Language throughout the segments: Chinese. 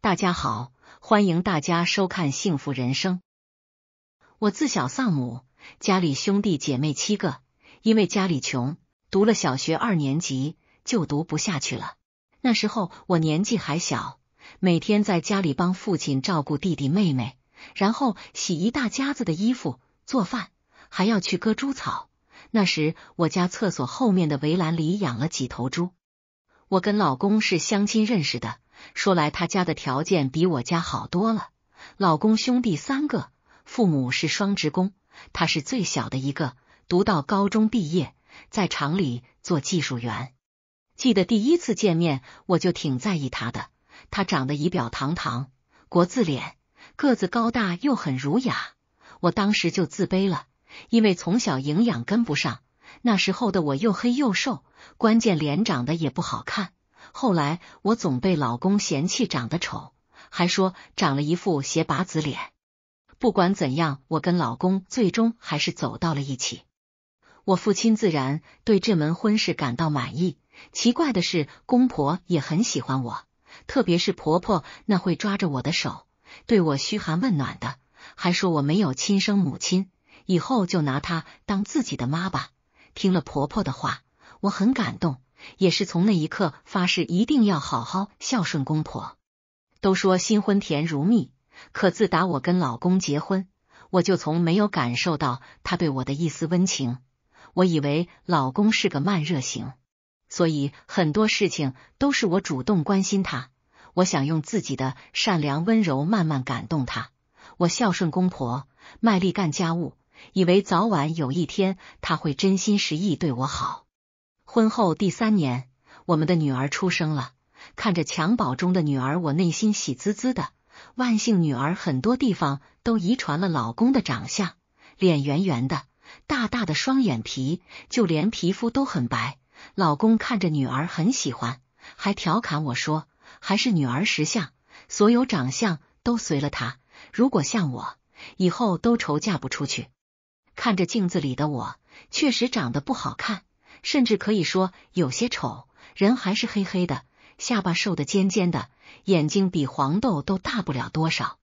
大家好，欢迎大家收看《幸福人生》。我自小丧母，家里兄弟姐妹七个，因为家里穷，读了小学二年级就读不下去了。那时候我年纪还小，每天在家里帮父亲照顾弟弟妹妹，然后洗一大家子的衣服、做饭，还要去割猪草。那时我家厕所后面的围栏里养了几头猪。我跟老公是相亲认识的。说来，他家的条件比我家好多了。老公兄弟三个，父母是双职工，他是最小的一个，读到高中毕业，在厂里做技术员。记得第一次见面，我就挺在意他的。他长得仪表堂堂，国字脸，个子高大又很儒雅。我当时就自卑了，因为从小营养跟不上，那时候的我又黑又瘦，关键脸长得也不好看。后来我总被老公嫌弃长得丑，还说长了一副斜拔子脸。不管怎样，我跟老公最终还是走到了一起。我父亲自然对这门婚事感到满意。奇怪的是，公婆也很喜欢我，特别是婆婆那会抓着我的手，对我嘘寒问暖的，还说我没有亲生母亲，以后就拿她当自己的妈吧。听了婆婆的话，我很感动。也是从那一刻发誓，一定要好好孝顺公婆。都说新婚甜如蜜，可自打我跟老公结婚，我就从没有感受到他对我的一丝温情。我以为老公是个慢热型，所以很多事情都是我主动关心他。我想用自己的善良温柔慢慢感动他。我孝顺公婆，卖力干家务，以为早晚有一天他会真心实意对我好。婚后第三年，我们的女儿出生了。看着襁褓中的女儿，我内心喜滋滋的。万幸，女儿很多地方都遗传了老公的长相，脸圆圆的，大大的双眼皮，就连皮肤都很白。老公看着女儿很喜欢，还调侃我说：“还是女儿识相，所有长相都随了她。如果像我，以后都愁嫁不出去。”看着镜子里的我，确实长得不好看。甚至可以说有些丑，人还是黑黑的，下巴瘦的尖尖的，眼睛比黄豆都大不了多少。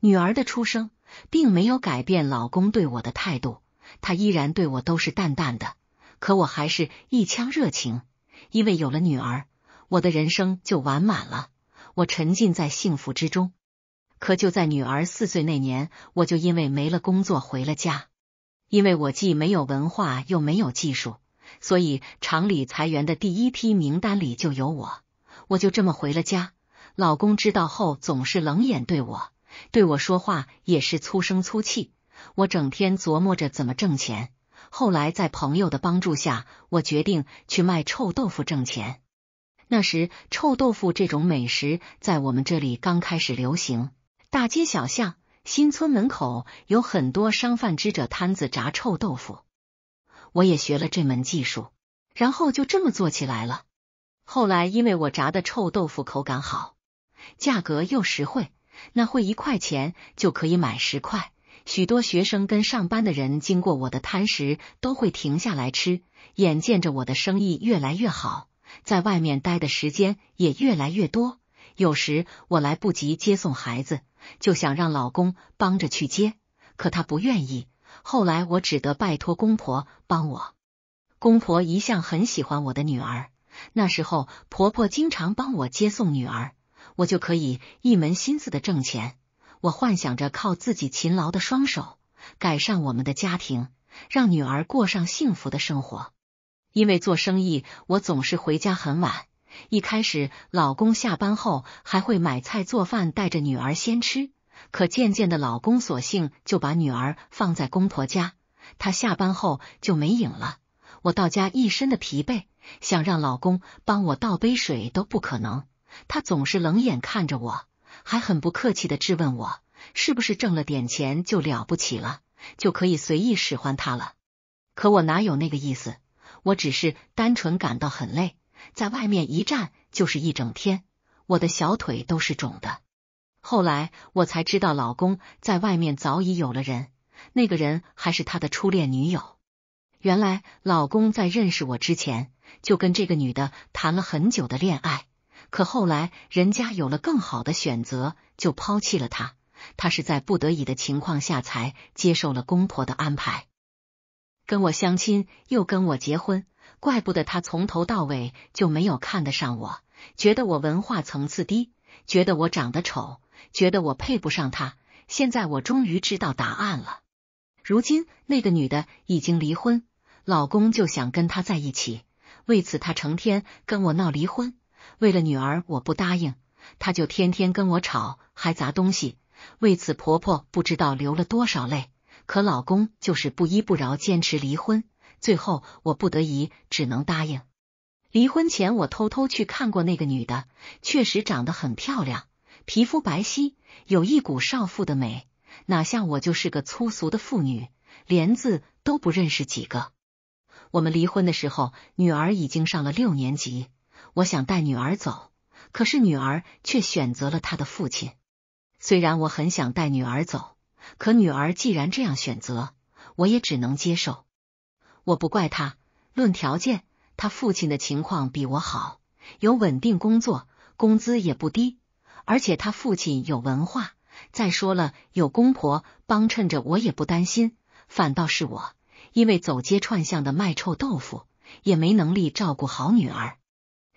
女儿的出生并没有改变老公对我的态度，他依然对我都是淡淡的。可我还是一腔热情，因为有了女儿，我的人生就完满了。我沉浸在幸福之中。可就在女儿四岁那年，我就因为没了工作回了家，因为我既没有文化又没有技术。所以厂里裁员的第一批名单里就有我，我就这么回了家。老公知道后总是冷眼对我，对我说话也是粗声粗气。我整天琢磨着怎么挣钱。后来在朋友的帮助下，我决定去卖臭豆腐挣钱。那时臭豆腐这种美食在我们这里刚开始流行，大街小巷、新村门口有很多商贩支着摊子炸臭豆腐。我也学了这门技术，然后就这么做起来了。后来因为我炸的臭豆腐口感好，价格又实惠，那会一块钱就可以买十块，许多学生跟上班的人经过我的摊时都会停下来吃。眼见着我的生意越来越好，在外面待的时间也越来越多，有时我来不及接送孩子，就想让老公帮着去接，可他不愿意。后来我只得拜托公婆帮我，公婆一向很喜欢我的女儿。那时候婆婆经常帮我接送女儿，我就可以一门心思的挣钱。我幻想着靠自己勤劳的双手改善我们的家庭，让女儿过上幸福的生活。因为做生意，我总是回家很晚。一开始老公下班后还会买菜做饭，带着女儿先吃。可渐渐的，老公索性就把女儿放在公婆家，他下班后就没影了。我到家一身的疲惫，想让老公帮我倒杯水都不可能，他总是冷眼看着我，还很不客气的质问我，是不是挣了点钱就了不起了，就可以随意使唤他了？可我哪有那个意思，我只是单纯感到很累，在外面一站就是一整天，我的小腿都是肿的。后来我才知道，老公在外面早已有了人，那个人还是他的初恋女友。原来老公在认识我之前就跟这个女的谈了很久的恋爱，可后来人家有了更好的选择，就抛弃了他。他是在不得已的情况下才接受了公婆的安排，跟我相亲又跟我结婚，怪不得他从头到尾就没有看得上我，觉得我文化层次低，觉得我长得丑。觉得我配不上他，现在我终于知道答案了。如今那个女的已经离婚，老公就想跟她在一起，为此她成天跟我闹离婚。为了女儿我不答应，她就天天跟我吵，还砸东西。为此婆婆不知道流了多少泪，可老公就是不依不饶，坚持离婚。最后我不得已只能答应。离婚前我偷偷去看过那个女的，确实长得很漂亮。皮肤白皙，有一股少妇的美，哪像我就是个粗俗的妇女，连字都不认识几个。我们离婚的时候，女儿已经上了六年级，我想带女儿走，可是女儿却选择了她的父亲。虽然我很想带女儿走，可女儿既然这样选择，我也只能接受。我不怪她，论条件，她父亲的情况比我好，有稳定工作，工资也不低。而且他父亲有文化，再说了，有公婆帮衬着，我也不担心。反倒是我，因为走街串巷的卖臭豆腐，也没能力照顾好女儿。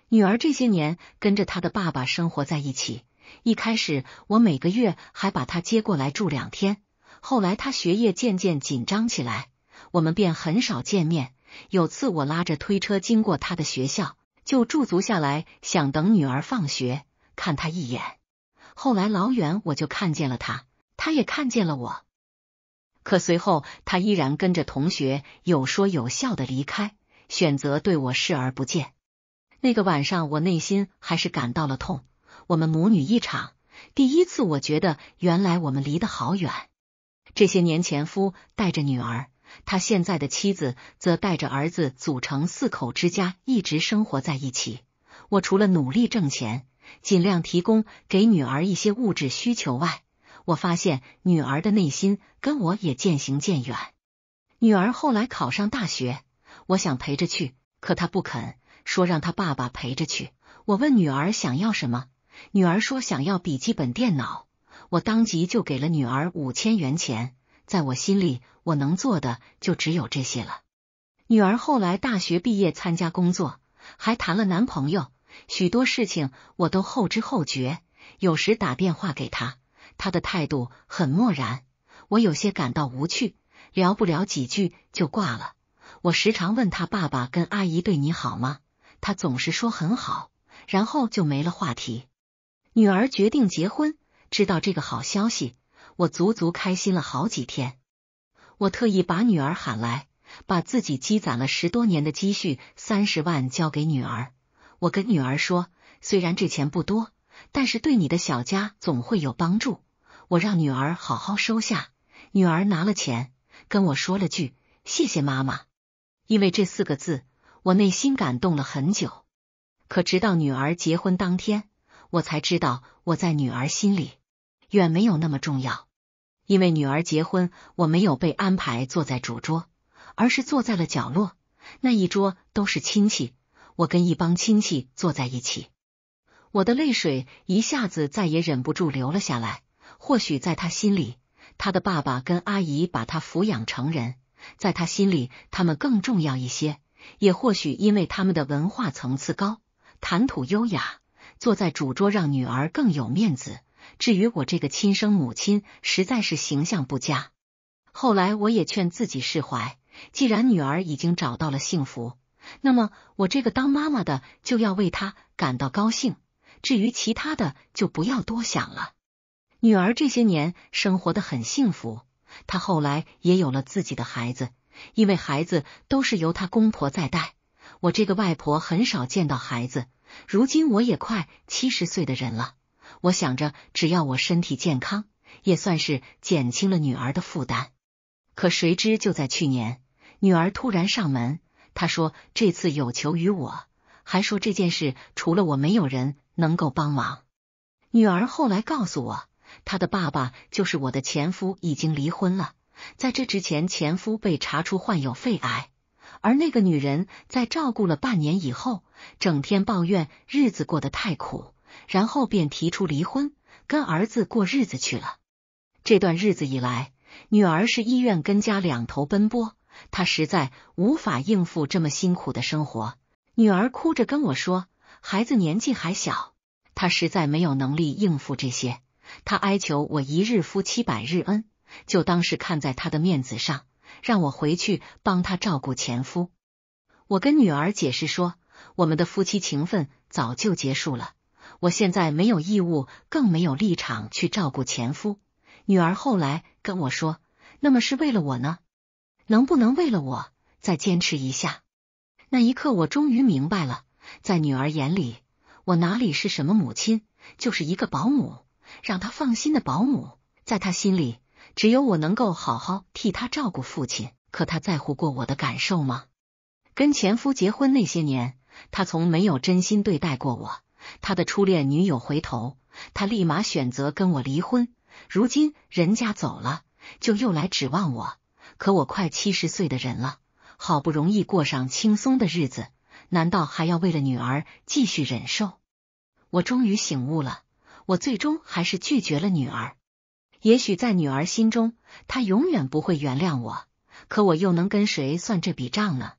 女儿这些年跟着她的爸爸生活在一起，一开始我每个月还把她接过来住两天，后来她学业渐渐紧张起来，我们便很少见面。有次我拉着推车经过她的学校，就驻足下来，想等女儿放学，看她一眼。后来老远我就看见了他，他也看见了我，可随后他依然跟着同学有说有笑的离开，选择对我视而不见。那个晚上，我内心还是感到了痛。我们母女一场，第一次我觉得原来我们离得好远。这些年前夫带着女儿，他现在的妻子则带着儿子组成四口之家，一直生活在一起。我除了努力挣钱。尽量提供给女儿一些物质需求外，我发现女儿的内心跟我也渐行渐远。女儿后来考上大学，我想陪着去，可她不肯，说让她爸爸陪着去。我问女儿想要什么，女儿说想要笔记本电脑，我当即就给了女儿五千元钱。在我心里，我能做的就只有这些了。女儿后来大学毕业，参加工作，还谈了男朋友。许多事情我都后知后觉，有时打电话给他，他的态度很漠然，我有些感到无趣，聊不了几句就挂了。我时常问他爸爸跟阿姨对你好吗，他总是说很好，然后就没了话题。女儿决定结婚，知道这个好消息，我足足开心了好几天。我特意把女儿喊来，把自己积攒了十多年的积蓄三十万交给女儿。我跟女儿说，虽然这钱不多，但是对你的小家总会有帮助。我让女儿好好收下。女儿拿了钱，跟我说了句“谢谢妈妈”，因为这四个字，我内心感动了很久。可直到女儿结婚当天，我才知道我在女儿心里远没有那么重要。因为女儿结婚，我没有被安排坐在主桌，而是坐在了角落。那一桌都是亲戚。我跟一帮亲戚坐在一起，我的泪水一下子再也忍不住流了下来。或许在他心里，他的爸爸跟阿姨把他抚养成人，在他心里他们更重要一些。也或许因为他们的文化层次高，谈吐优雅，坐在主桌让女儿更有面子。至于我这个亲生母亲，实在是形象不佳。后来我也劝自己释怀，既然女儿已经找到了幸福。那么我这个当妈妈的就要为她感到高兴，至于其他的就不要多想了。女儿这些年生活的很幸福，她后来也有了自己的孩子，因为孩子都是由她公婆在带，我这个外婆很少见到孩子。如今我也快七十岁的人了，我想着只要我身体健康，也算是减轻了女儿的负担。可谁知就在去年，女儿突然上门。他说这次有求于我，还说这件事除了我没有人能够帮忙。女儿后来告诉我，她的爸爸就是我的前夫，已经离婚了。在这之前，前夫被查出患有肺癌，而那个女人在照顾了半年以后，整天抱怨日子过得太苦，然后便提出离婚，跟儿子过日子去了。这段日子以来，女儿是医院跟家两头奔波。他实在无法应付这么辛苦的生活，女儿哭着跟我说：“孩子年纪还小，他实在没有能力应付这些。”他哀求我：“一日夫妻百日恩，就当是看在他的面子上，让我回去帮他照顾前夫。”我跟女儿解释说：“我们的夫妻情分早就结束了，我现在没有义务，更没有立场去照顾前夫。”女儿后来跟我说：“那么是为了我呢？”能不能为了我再坚持一下？那一刻，我终于明白了，在女儿眼里，我哪里是什么母亲，就是一个保姆，让她放心的保姆。在她心里，只有我能够好好替她照顾父亲。可他在乎过我的感受吗？跟前夫结婚那些年，他从没有真心对待过我。他的初恋女友回头，他立马选择跟我离婚。如今人家走了，就又来指望我。可我快七十岁的人了，好不容易过上轻松的日子，难道还要为了女儿继续忍受？我终于醒悟了，我最终还是拒绝了女儿。也许在女儿心中，她永远不会原谅我，可我又能跟谁算这笔账呢？